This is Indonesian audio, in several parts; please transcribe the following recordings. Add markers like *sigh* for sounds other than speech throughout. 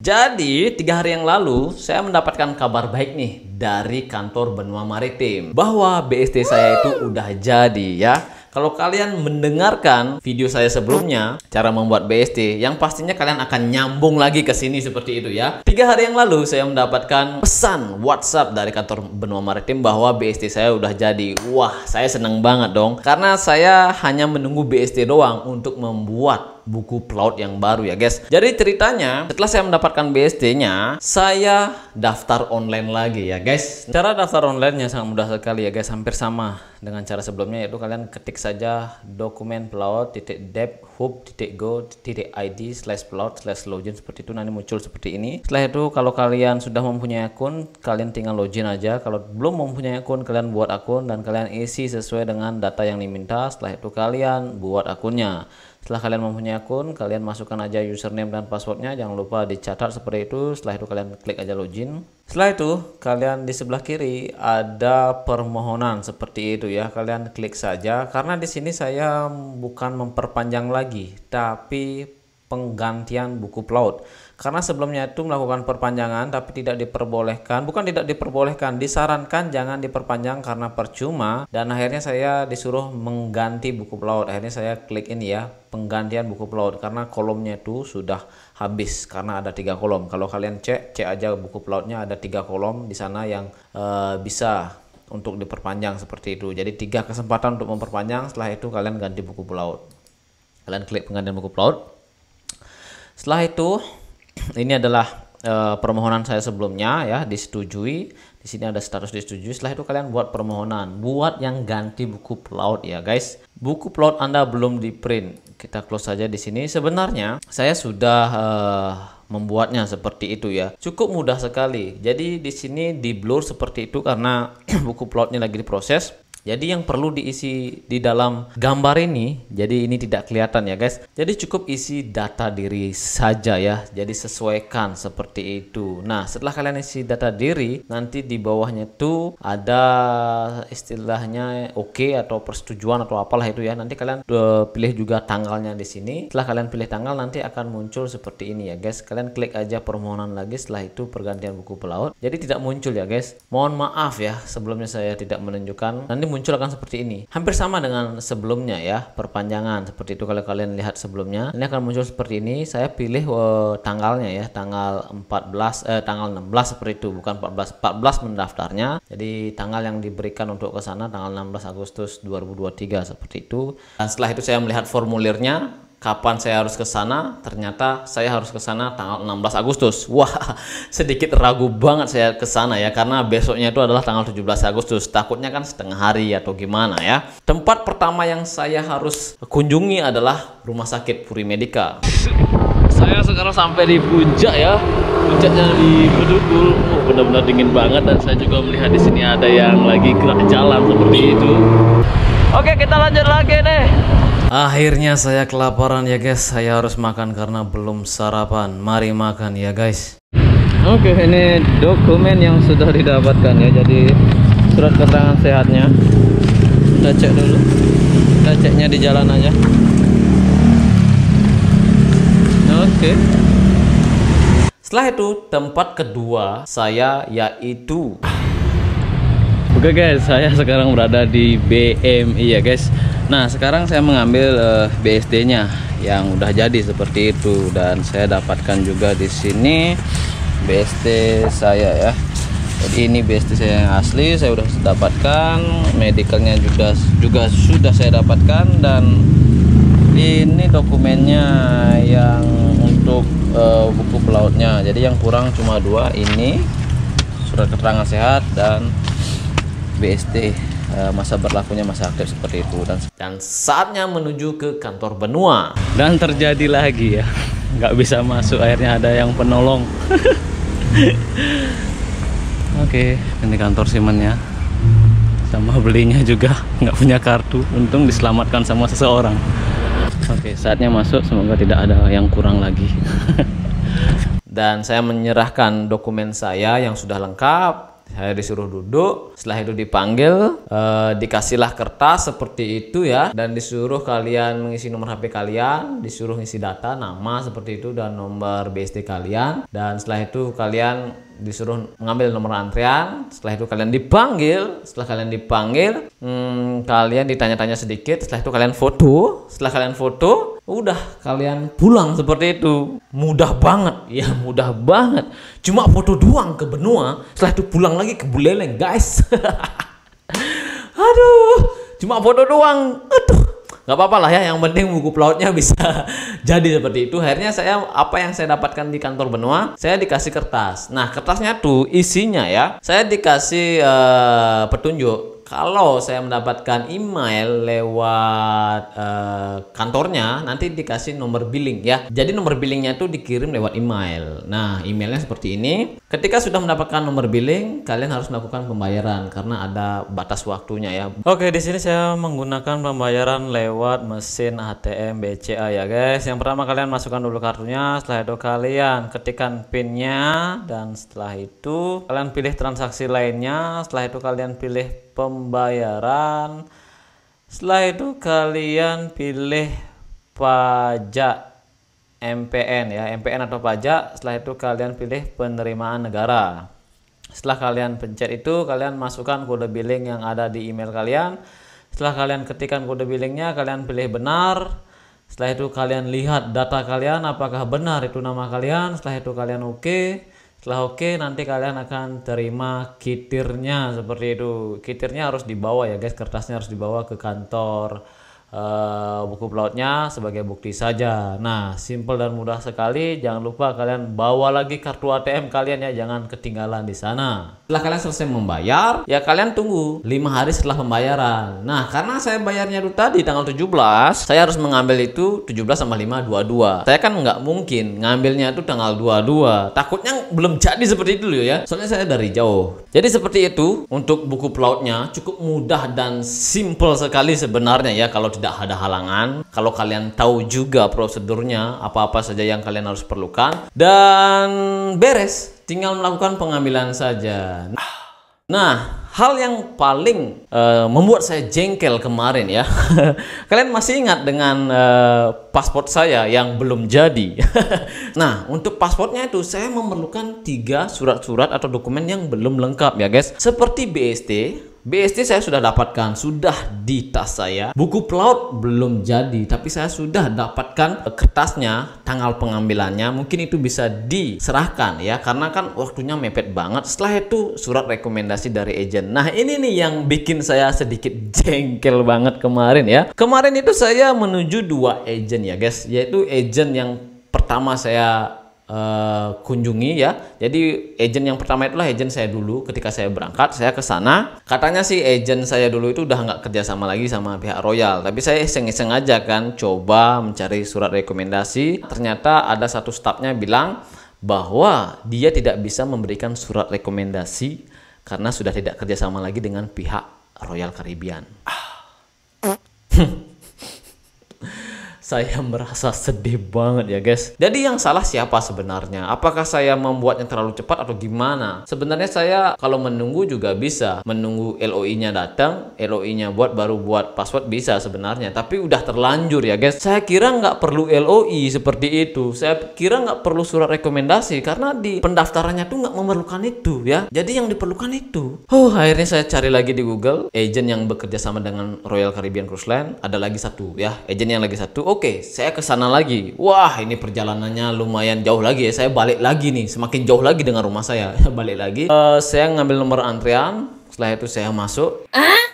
Jadi, tiga hari yang lalu, saya mendapatkan kabar baik nih dari kantor Benua Maritim. Bahwa BST saya itu udah jadi ya. Kalau kalian mendengarkan video saya sebelumnya, cara membuat BST, yang pastinya kalian akan nyambung lagi ke sini seperti itu ya. Tiga hari yang lalu saya mendapatkan pesan WhatsApp dari kantor Benua Maritim bahwa BST saya udah jadi. Wah, saya seneng banget dong. Karena saya hanya menunggu BST doang untuk membuat buku pelaut yang baru ya guys. Jadi ceritanya setelah saya mendapatkan BSD-nya, saya daftar online lagi ya guys. Cara daftar online-nya sangat mudah sekali ya guys, hampir sama dengan cara sebelumnya yaitu kalian ketik saja dokumen pelaut titik dep hub titik go titik id slash pelaut slash login seperti itu nanti muncul seperti ini setelah itu kalau kalian sudah mempunyai akun kalian tinggal login aja kalau belum mempunyai akun kalian buat akun dan kalian isi sesuai dengan data yang diminta setelah itu kalian buat akunnya setelah kalian mempunyai akun, kalian masukkan aja username dan passwordnya. Jangan lupa dicatat seperti itu. Setelah itu kalian klik aja login. Setelah itu, kalian di sebelah kiri ada permohonan seperti itu ya. Kalian klik saja karena di sini saya bukan memperpanjang lagi, tapi penggantian buku pelaut. Karena sebelumnya itu melakukan perpanjangan tapi tidak diperbolehkan, bukan tidak diperbolehkan, disarankan jangan diperpanjang karena percuma dan akhirnya saya disuruh mengganti buku pelaut. Akhirnya saya klik ini ya, penggantian buku pelaut karena kolomnya itu sudah habis karena ada tiga kolom. Kalau kalian cek, cek aja buku pelautnya ada tiga kolom di sana yang uh, bisa untuk diperpanjang seperti itu. Jadi tiga kesempatan untuk memperpanjang, setelah itu kalian ganti buku pelaut. Kalian klik penggantian buku pelaut. Setelah itu ini adalah uh, permohonan saya sebelumnya ya disetujui. Di sini ada status disetujui. Setelah itu kalian buat permohonan, buat yang ganti buku pelaut ya guys. Buku pelaut Anda belum di print. Kita close saja di sini. Sebenarnya saya sudah uh, membuatnya seperti itu ya. Cukup mudah sekali. Jadi di sini di blur seperti itu karena *clears throat* buku plotnya lagi diproses. Jadi yang perlu diisi di dalam gambar ini, jadi ini tidak kelihatan ya guys. Jadi cukup isi data diri saja ya. Jadi sesuaikan seperti itu. Nah setelah kalian isi data diri, nanti di bawahnya tuh ada istilahnya oke okay atau persetujuan atau apalah itu ya. Nanti kalian eh, pilih juga tanggalnya di sini. Setelah kalian pilih tanggal nanti akan muncul seperti ini ya guys. Kalian klik aja permohonan lagi. Setelah itu pergantian buku pelaut. Jadi tidak muncul ya guys. Mohon maaf ya sebelumnya saya tidak menunjukkan. Nanti muncul munculkan seperti ini. Hampir sama dengan sebelumnya ya, perpanjangan seperti itu kalau kalian lihat sebelumnya. Ini akan muncul seperti ini. Saya pilih uh, tanggalnya ya, tanggal 14 eh tanggal 16 seperti itu, bukan 14 14 mendaftarnya. Jadi tanggal yang diberikan untuk ke sana tanggal 16 Agustus 2023 seperti itu. Dan setelah itu saya melihat formulirnya kapan saya harus ke sana? Ternyata saya harus ke sana tanggal 16 Agustus. *laughs* Wah, sedikit ragu banget saya ke sana ya karena besoknya itu adalah tanggal 17 Agustus. Takutnya kan setengah hari atau gimana ya. Tempat pertama yang saya harus kunjungi adalah Rumah Sakit Puri Medika. *laughs* Saya sekarang sampai di puncak ya. Puncaknya di Bedugul. Oh, benar-benar dingin banget dan saya juga melihat di sini ada yang lagi gerak jalan seperti itu. Oke, kita lanjut lagi nih. Akhirnya saya kelaparan ya guys, saya harus makan karena belum sarapan. Mari makan ya guys. Oke, ini dokumen yang sudah didapatkan ya. Jadi surat keterangan sehatnya. Kita cek dulu. Kita ceknya di jalan aja. Oke. Setelah itu tempat kedua saya yaitu Oke guys, saya sekarang berada di BMI ya guys. Nah sekarang saya mengambil uh, eh, BSD-nya yang udah jadi seperti itu dan saya dapatkan juga di sini BSD saya ya. Jadi ini BSD saya yang asli saya udah dapatkan, medicalnya juga juga sudah saya dapatkan dan ini dokumennya yang untuk uh, buku pelautnya. Jadi yang kurang cuma dua ini surat keterangan sehat dan BST Eh, masa berlakunya masa aktif seperti itu dan dan saatnya menuju ke kantor benua dan terjadi lagi ya *laughs* nggak bisa masuk akhirnya ada yang penolong *laughs* oke okay, ini kantor ya, sama belinya juga nggak punya kartu untung diselamatkan sama seseorang oke okay, saatnya masuk semoga tidak ada yang kurang lagi *laughs* dan saya menyerahkan dokumen saya yang sudah lengkap saya disuruh duduk setelah itu dipanggil eh, dikasihlah kertas seperti itu ya dan disuruh kalian mengisi nomor HP kalian disuruh ngisi data nama seperti itu dan nomor bst kalian dan setelah itu kalian disuruh mengambil nomor antrian setelah itu kalian dipanggil setelah kalian dipanggil hmm, kalian ditanya-tanya sedikit setelah itu kalian foto setelah kalian foto udah kalian pulang seperti itu mudah banget ya mudah banget cuma foto doang ke benua setelah itu pulang lagi ke Buleleng guys *laughs* aduh cuma foto doang aduh nggak apa-apa lah ya yang penting buku pelautnya *laughs* bisa jadi seperti itu akhirnya saya apa yang saya dapatkan di kantor benua saya dikasih kertas nah kertasnya tuh isinya ya saya dikasih uh, petunjuk kalau saya mendapatkan email lewat uh, kantornya nanti dikasih nomor billing ya jadi nomor billingnya itu dikirim lewat email nah emailnya seperti ini ketika sudah mendapatkan nomor billing kalian harus melakukan pembayaran karena ada batas waktunya ya oke di sini saya menggunakan pembayaran lewat mesin ATM BCA ya guys yang pertama kalian masukkan dulu kartunya setelah itu kalian ketikkan pinnya dan setelah itu kalian pilih transaksi lainnya setelah itu kalian pilih pembayaran setelah itu kalian pilih pajak MPN ya MPN atau pajak setelah itu kalian pilih penerimaan negara setelah kalian pencet itu kalian masukkan kode billing yang ada di email kalian setelah kalian ketikkan kode billingnya kalian pilih benar setelah itu kalian lihat data kalian apakah benar itu nama kalian setelah itu kalian oke okay setelah oke okay, nanti kalian akan terima kitirnya seperti itu. Kitirnya harus dibawa ya guys, kertasnya harus dibawa ke kantor Eh, buku pelautnya sebagai bukti saja. Nah, simple dan mudah sekali. Jangan lupa kalian bawa lagi kartu ATM kalian ya, jangan ketinggalan di sana. Setelah kalian selesai membayar, ya kalian tunggu 5 hari setelah pembayaran. Nah, karena saya bayarnya itu tadi tanggal 17, saya harus mengambil itu 17 sama 5 22. Saya kan nggak mungkin ngambilnya itu tanggal 22. Takutnya belum jadi seperti itu loh ya. Soalnya saya dari jauh. Jadi seperti itu untuk buku pelautnya cukup mudah dan simple sekali sebenarnya ya kalau tidak ada halangan. Kalau kalian tahu juga prosedurnya, apa-apa saja yang kalian harus perlukan. Dan beres, tinggal melakukan pengambilan saja. Nah, hal yang paling uh, membuat saya jengkel kemarin ya. *laughs* Kalian masih ingat dengan uh, eh, paspor saya yang belum jadi. *laughs* nah, untuk paspornya itu saya memerlukan tiga surat-surat atau dokumen yang belum lengkap ya guys. Seperti BST, BST saya sudah dapatkan, sudah di tas saya. Buku pelaut belum jadi, tapi saya sudah dapatkan kertasnya, tanggal pengambilannya. Mungkin itu bisa diserahkan ya, karena kan waktunya mepet banget. Setelah itu surat rekomendasi dari agent. Nah ini nih yang bikin saya sedikit *laughs* jengkel banget kemarin ya. Kemarin itu saya menuju dua agent ya guys, yaitu agent yang pertama saya uh, kunjungi ya. Jadi agent yang pertama itulah agent saya dulu ketika saya berangkat saya ke sana. Katanya sih agent saya dulu itu udah nggak kerja sama lagi sama pihak Royal. Tapi saya iseng-iseng aja kan coba mencari surat rekomendasi. Ternyata ada satu stafnya bilang bahwa dia tidak bisa memberikan surat rekomendasi karena sudah tidak kerjasama lagi dengan pihak Royal Caribbean. Ah saya *laughs* merasa sedih banget ya guys. Jadi yang salah siapa sebenarnya? Apakah saya membuatnya terlalu cepat atau gimana? Sebenarnya saya kalau menunggu juga bisa. Menunggu LOI-nya datang, LOI-nya buat baru buat password bisa sebenarnya. Tapi udah terlanjur ya guys. Saya kira nggak perlu LOI seperti itu. Saya kira nggak perlu surat rekomendasi karena di pendaftarannya tuh nggak memerlukan itu ya. Jadi yang diperlukan itu. Oh akhirnya saya cari lagi di Google agent yang bekerja sama dengan Royal Caribbean Cruise Line. Ada lagi satu ya agent yang lagi satu. Oke Oke, saya ke sana lagi. Wah, ini perjalanannya lumayan jauh lagi ya. Saya balik lagi nih, semakin jauh lagi dengan rumah saya. *laughs* balik lagi. Uh, saya ngambil nomor antrian. Setelah itu saya masuk. Ah?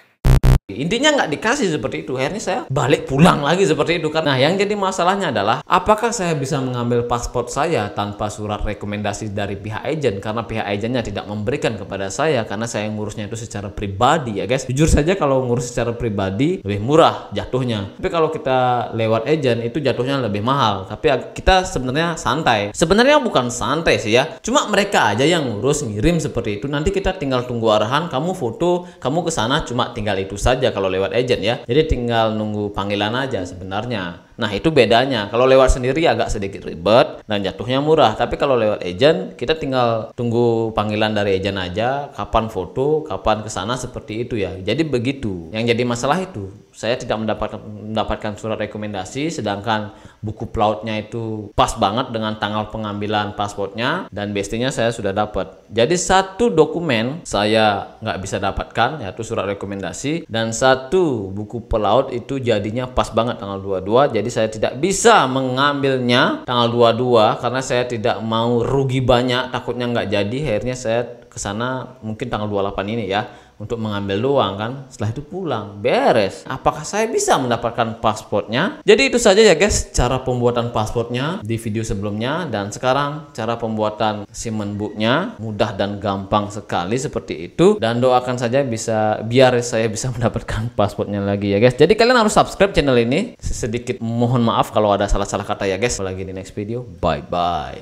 Intinya nggak dikasih seperti itu. Akhirnya saya balik pulang lagi seperti itu. Karena yang jadi masalahnya adalah apakah saya bisa mengambil paspor saya tanpa surat rekomendasi dari pihak agent karena pihak agentnya tidak memberikan kepada saya karena saya ngurusnya itu secara pribadi ya guys. Jujur saja kalau ngurus secara pribadi lebih murah jatuhnya. Tapi kalau kita lewat agent itu jatuhnya lebih mahal. Tapi kita sebenarnya santai. Sebenarnya bukan santai sih ya. Cuma mereka aja yang ngurus ngirim seperti itu. Nanti kita tinggal tunggu arahan, kamu foto, kamu ke sana cuma tinggal itu saja aja kalau lewat agent ya. Jadi tinggal nunggu panggilan aja sebenarnya. Nah, itu bedanya. Kalau lewat sendiri agak sedikit ribet dan jatuhnya murah. Tapi kalau lewat agent, kita tinggal tunggu panggilan dari agent aja, kapan foto, kapan kesana seperti itu ya. Jadi begitu. Yang jadi masalah itu, saya tidak mendapatkan mendapatkan surat rekomendasi sedangkan buku pelautnya itu pas banget dengan tanggal pengambilan pasportnya dan bestinya saya sudah dapat. Jadi satu dokumen saya nggak bisa dapatkan yaitu surat rekomendasi dan satu buku pelaut itu jadinya pas banget tanggal 22 jadi saya tidak bisa mengambilnya tanggal 22 karena saya tidak mau rugi banyak takutnya nggak jadi akhirnya saya ke sana mungkin tanggal 28 ini ya untuk mengambil doang kan setelah itu pulang beres apakah saya bisa mendapatkan pasportnya jadi itu saja ya guys cara pembuatan pasportnya di video sebelumnya dan sekarang cara pembuatan SIM booknya mudah dan gampang sekali seperti itu dan doakan saja bisa biar saya bisa *laughs* mendapatkan pasportnya lagi ya guys jadi kalian harus subscribe channel ini sedikit mohon maaf kalau ada salah-salah kata ya guys lagi di next video bye bye